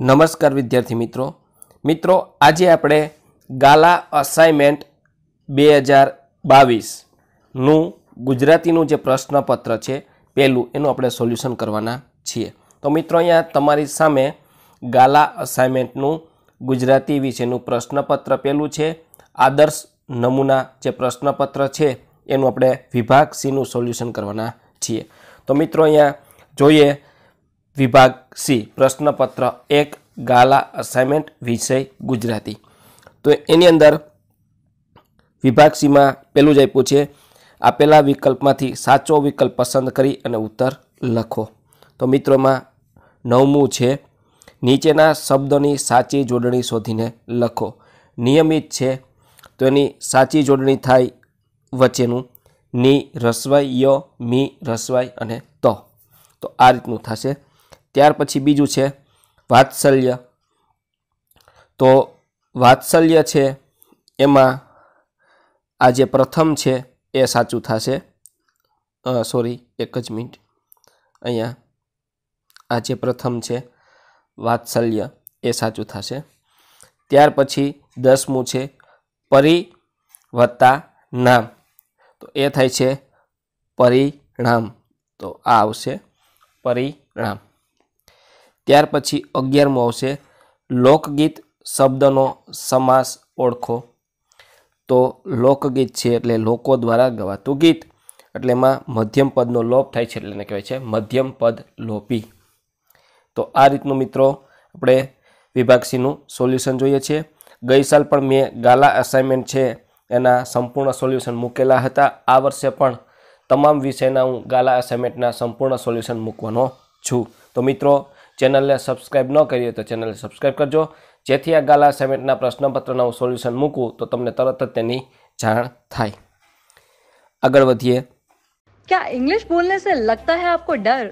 નમસ્કાર વિદ્યાર્થી મિત્રો મિત્રો આજે આપણે ગાલા અસાઇનમેન્ટ બે હજાર બાવીસનું ગુજરાતીનું જે પ્રશ્નપત્ર છે પહેલું એનું આપણે સોલ્યુશન કરવાના છીએ તો મિત્રો અહીંયા તમારી સામે ગાલા અસાઇનમેન્ટનું ગુજરાતી વિશેનું પ્રશ્નપત્ર પહેલું છે આદર્શ નમૂના જે પ્રશ્નપત્ર છે એનું આપણે વિભાગ સીનું સોલ્યુશન કરવાના છીએ તો મિત્રો અહીંયા જોઈએ વિભાગ સી પ્રશ્નપત્ર એક ગાલા અસાઇનમેન્ટ વિષય ગુજરાતી તો એની અંદર વિભાગ સીમાં પહેલું જ આપ્યું છે આપેલા વિકલ્પમાંથી સાચો વિકલ્પ પસંદ કરી અને ઉત્તર લખો તો મિત્રોમાં નવમું છે નીચેના શબ્દોની સાચી જોડણી શોધીને લખો નિયમિત છે તો એની સાચી જોડણી થાય વચ્ચેનું ની રસવાઈ ય મી રસવાય અને ત તો આ રીતનું થશે ત્યાર પછી બીજું છે વાત્સલ્ય તો વાત્સલ્ય છે એમાં આ જે પ્રથમ છે એ સાચું થશે સોરી એક જ મિનિટ અહીંયા આ જે પ્રથમ છે વાત્સલ્ય એ સાચું થશે ત્યાર પછી દસમું છે પરિવત્તા નામ તો એ થાય છે પરિણામ તો આ આવશે પરિણામ ત્યાર પછી અગિયારમું આવશે લોકગીત શબ્દનો સમાસ ઓળખો તો લોકગીત છે એટલે લોકો દ્વારા ગવાતું ગીત એટલે એમાં મધ્યમ પદનો લોપ થાય છે એટલે એને કહેવાય છે મધ્યમ પદ લોપી તો આ રીતનું મિત્રો આપણે વિભાગ સીનું સોલ્યુશન જોઈએ છીએ ગઈ સાલ પણ મેં ગાલા અસાઇનમેન્ટ છે એના સંપૂર્ણ સોલ્યુશન મૂકેલા હતા આ વર્ષે પણ તમામ વિષયના હું ગાલા અસાઇનમેન્ટના સંપૂર્ણ સોલ્યુશન મૂકવાનો છું તો મિત્રો चेनल ने सब्सक्राइब न તો तो चेनल सब्सक्राइब करजो આ आ गाला પ્રશ્નપત્રના प्रश्नपत्र सोल्यूशन मूकूँ तो તમને तरत જ તેની જાણ क्या इंग्लिश बोलने से लगता है आपको डर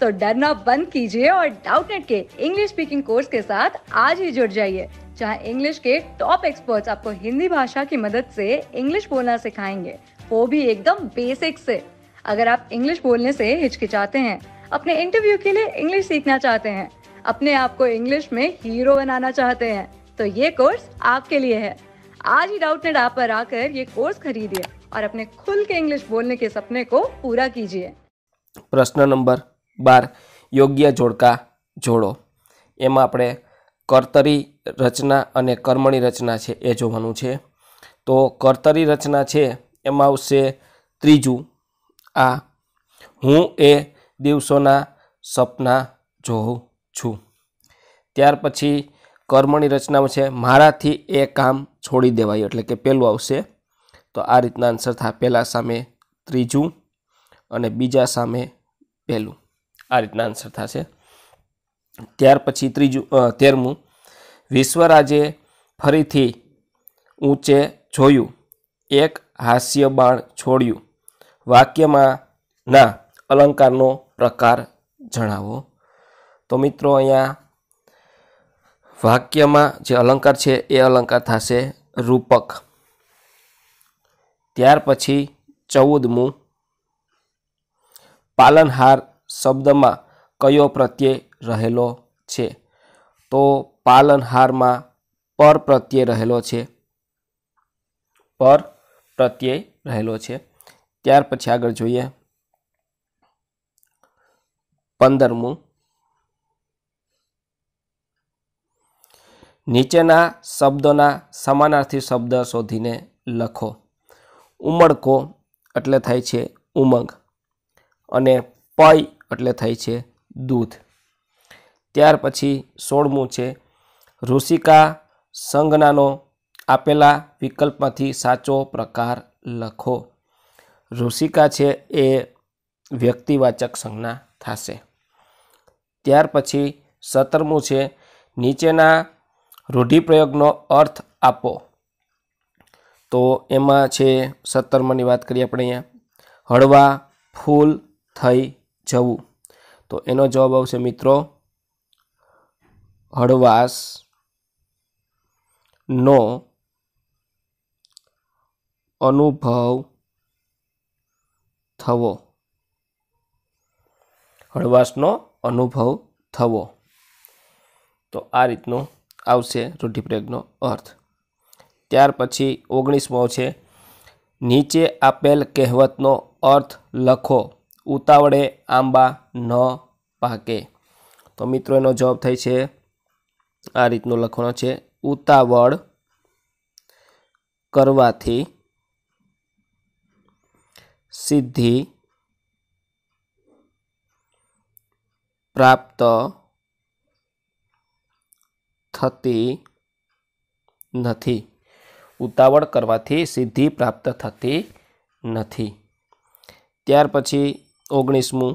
तो डरना बंद कीजिए और डाउटनेट के इंग्लिश स्पीकिंग कोर्स के साथ आज ही जुड़ जाइए जहाँ इंग्लिश के टॉप एक्सपर्ट्स आपको हिंदी भाषा की मदद से इंग्लिश बोलना सिखाएंगे वो भी एकदम बेसिक से अगर आप इंग्लिश बोलने से हिचकिचाते हैं अपने इंटरव्यू के लिए इंग्लिश सीखना चाहते हैं अपने आप को इंग्लिश में हीरो बनाना चाहते हैं तो ये कोर्स आपके लिए है आज ही डाउटनेट ऐप पर आकर ये कोर्स खरीदिए और अपने खुल के इंग्लिश बोलने के सपने को पूरा कीजिए પ્રશ્ન નંબર બાર યોગ્ય જોડકા જોડો એમાં આપણે કર્તરી રચના અને કર્મણી રચના છે એ જોવાનું છે તો કર્તરી રચના છે એમાં આવશે ત્રીજું આ હું દિવસોના સપના જોઉં છું ત્યાર પછી કર્મની રચનામાં છે મારાથી એ કામ છોડી દેવાયું એટલે કે પહેલું આવશે તો આ રીતના આન્સર થાય પહેલાં સામે ત્રીજું અને બીજા સામે પહેલું આ રીતના આન્સર થશે ત્યાર પછી ત્રીજું તેરમું વિશ્વરાજે ફરીથી ઊંચે જોયું એક હાસ્ય બાણ છોડ્યું વાક્યમાં ના અલંકારનો પ્રકાર જણાવો તો મિત્રો અહીંયા વાક્યમાં જે અલંકાર છે એ અલંકાર થશે રૂપક ત્યાર પછી ચૌદમું પાલનહાર શબ્દમાં કયો પ્રત્યય રહેલો છે તો પાલનહારમાં પર પ્રત્યય રહેલો છે પર પ્રત્યય રહેલો છે ત્યાર પછી આગળ જોઈએ પંદરમું નીચેના શબ્દોના સમાનાર્થી શબ્દ શોધીને લખો ઉમળકો એટલે થાય છે ઉમંગ અને પય એટલે થાય છે દૂધ ત્યાર પછી સોળમું છે ઋષિકા સંજ્ઞાનો આપેલા વિકલ્પમાંથી સાચો પ્રકાર લખો ઋષિકા છે એ વ્યક્તિવાચક સંજ્ઞા થશે ત્યાર પછી સત્તરમું છે નીચેના રૂઢિપ્રયોગનો અર્થ આપો તો એમાં છે સત્તરમાંની વાત કરીએ આપણે અહીંયા હળવા ફૂલ થઈ જવું તો એનો જવાબ આવશે મિત્રો હળવાશ નો અનુભવ થવો હળવાશનો અનુભવ થવો તો આ રીતનું આવશે રૂઢિપ્રેગનો અર્થ ત્યાર પછી ઓગણીસમો છે નીચે આપેલ કહેવતનો અર્થ લખો ઉતાવળે આંબા ન પાકે તો મિત્રો એનો જવાબ થાય છે આ રીતનું લખવાનો છે ઉતાવળ કરવાથી સિદ્ધિ પ્રાપ્ત થતી નથી ઉતાવળ કરવાથી સિદ્ધિ પ્રાપ્ત થતી નથી ત્યાર પછી ઓગણીસમું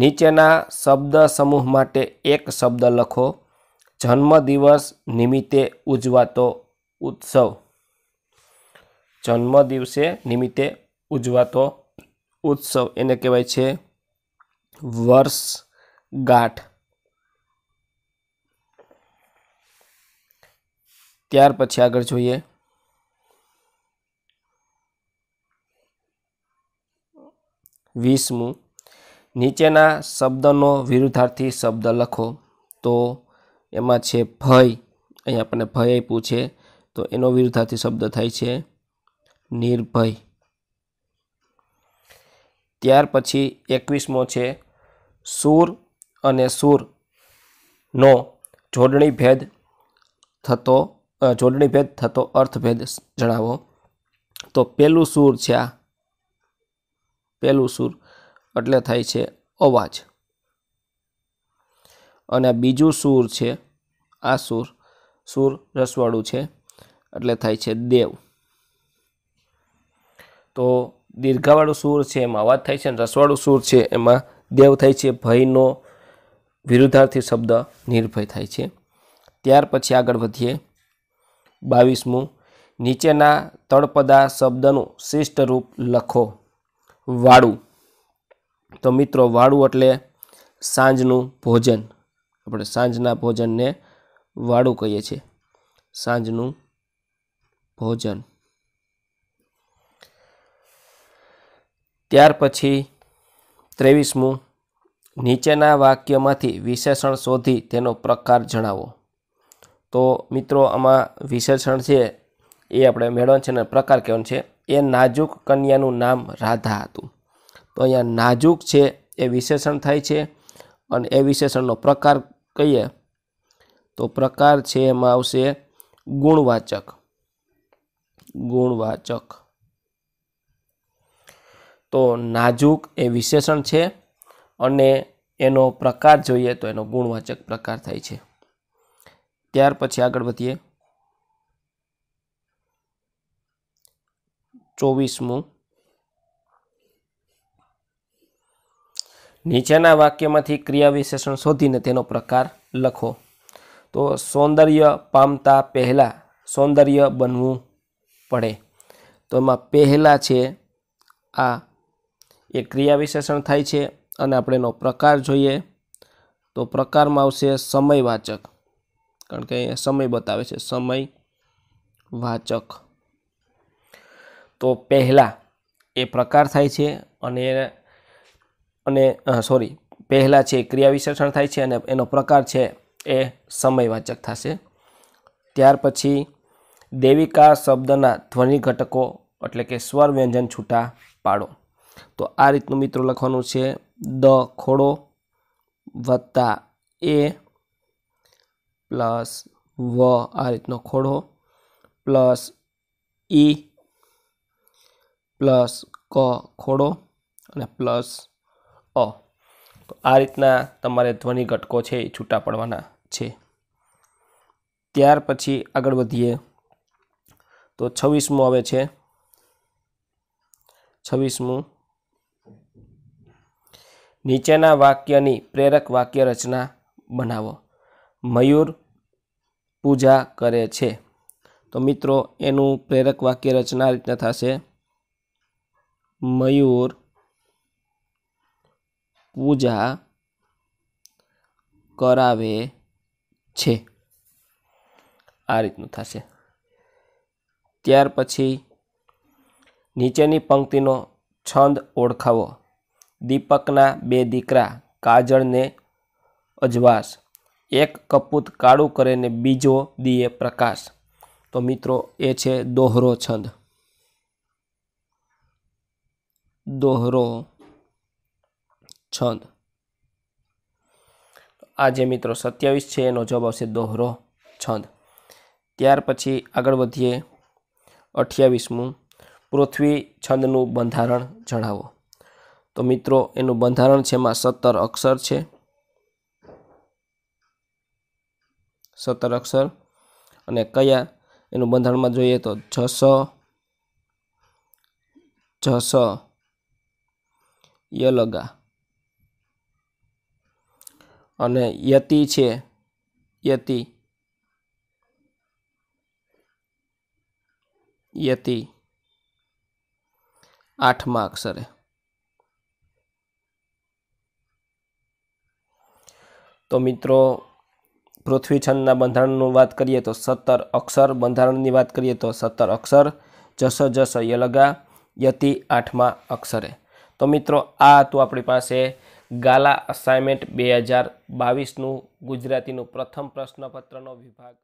નીચેના શબ્દ સમૂહ માટે એક શબ્દ લખો જન્મદિવસ નિમિત્તે ઉજવાતો ઉત્સવ જન્મ દિવસે નિમિત્તે ઉજવાતો ઉત્સવ એને કહેવાય છે વર્ષ ગાંઠ ત્યાર પછી આગળ જોઈએ વીસમું નીચેના શબ્દનો વિરુદ્ધાર્થી શબ્દ લખો તો એમાં છે ભય અહીં આપણને ભય આપ્યું છે તો એનો વિરુદ્ધાર્થી શબ્દ થાય છે નિર્ભય ત્યાર પછી એકવીસમો છે સૂર અને સૂરનો જોડણી ભેદ થતો જોડણી ભેદ થતો અર્થભેદ જણાવો તો પહેલું સૂર છે આ પહેલું સૂર એટલે થાય છે અવાજ અને બીજું સૂર છે આ સૂર સૂર રસવાળું છે એટલે થાય છે દેવ તો દીર્ઘાવાળું સૂર છે એમાં અવાજ થાય છે અને રસવાળું સૂર છે એમાં દેવ થાય છે ભયનો વિરુદ્ધાર્થી શબ્દ નિર્ભય થાય છે ત્યાર પછી આગળ વધીએ બાવીસમું નીચેના તળપદા શબ્દનું શિષ્ટ રૂપ લખો વાળું તો મિત્રો વાળું એટલે સાંજનું ભોજન આપણે સાંજના ભોજનને વાળું કહીએ છીએ સાંજનું ભોજન ત્યાર પછી ત્રેવીસમું નીચેના વાક્યમાંથી વિશેષણ શોધી તેનો પ્રકાર જણાવો તો મિત્રો આમાં વિશેષણ છે એ આપણે મેળવવાનું છે અને પ્રકાર કહેવાનો છે એ નાજુક કન્યાનું નામ રાધા હતું તો અહીંયા નાજુક છે એ વિશેષણ થાય છે અને એ વિશેષણનો પ્રકાર કહીએ તો પ્રકાર છે એમાં આવશે ગુણવાચક ગુણવાચક તો નાજુક એ વિશેષણ છે અને એનો પ્રકાર જોઈએ તો એનો ગુણવાચક પ્રકાર થાય છે ત્યાર પછી આગળ વધીએ ચોવીસમું નીચેના વાક્યમાંથી ક્રિયા વિશેષણ શોધીને તેનો પ્રકાર લખો તો સૌંદર્ય પામતા પહેલાં સૌંદર્ય બનવું પડે તો એમાં પહેલાં છે આ એ ક્રિયા વિશેષણ થાય છે અને આપણે એનો પ્રકાર જોઈએ તો પ્રકારમાં આવશે સમયવાચક કારણ કે અહીંયા સમય બતાવે છે સમય વાચક તો પહેલાં એ પ્રકાર થાય છે અને અને સોરી પહેલાં છે ક્રિયા વિશેષણ થાય છે અને એનો પ્રકાર છે એ સમયવાચક થશે ત્યાર પછી દેવિકા શબ્દના ધ્વનિ ઘટકો એટલે કે સ્વર વ્યંજન છૂટા પાડો તો આ રીતનું મિત્રો લખવાનું છે દ ખોડો વત્તા એ પ્લસ વ આ રીતનો ખોડો પ્લસ ઈ પ્લસ ક ખોડો અને પ્લસ અ તો આ રીતના તમારે ધ્વનિ ઘટકો છે એ છૂટા પડવાના છે ત્યાર પછી આગળ વધીએ તો છવ્વીસમું આવે છે છવ્વીસમું નીચેના વાક્યની પ્રેરક વાક્ય રચના બનાવો મયુર પૂજા કરે છે તો મિત્રો એનું પ્રેરક વાક્ય રચના રીતના થશે મયુર પૂજા કરાવે છે આ રીતનું થશે ત્યાર પછી નીચેની પંક્તિનો છંદ ઓળખાવો દીપકના બે દીકરા કાજળને અજવાસ એક કપૂત કાળું કરે ને બીજો દીએ પ્રકાશ તો મિત્રો એ છે દોહરો છંદ દોહરો છંદ આ જે મિત્રો સત્યાવીસ છે એનો જવાબ આવશે દોહરો છંદ ત્યાર પછી આગળ વધીએ અઠ્યાવીસમું પૃથ્વી છંદનું બંધારણ જણાવો તો મિત્રો એનું બંધારણ છે એમાં સત્તર અક્ષર છે સત્તર અક્ષર અને કયા એનું બંધારણમાં જોઈએ તો જસ જસ યલગા અને યતિ છે યતિ યતિ આઠમા અક્ષરે તો મિત્રો પૃથ્વી છંદના બંધારણનું વાત કરીએ તો સત્તર અક્ષર બંધારણની વાત કરીએ તો સત્તર અક્ષર જસ જસ યલગા યતિ આઠમા અક્ષરે તો મિત્રો આ હતું આપણી પાસે ગાલા અસાઇનમેન્ટ બે હજાર બાવીસનું ગુજરાતીનું પ્રથમ પ્રશ્નપત્રનો વિભાગ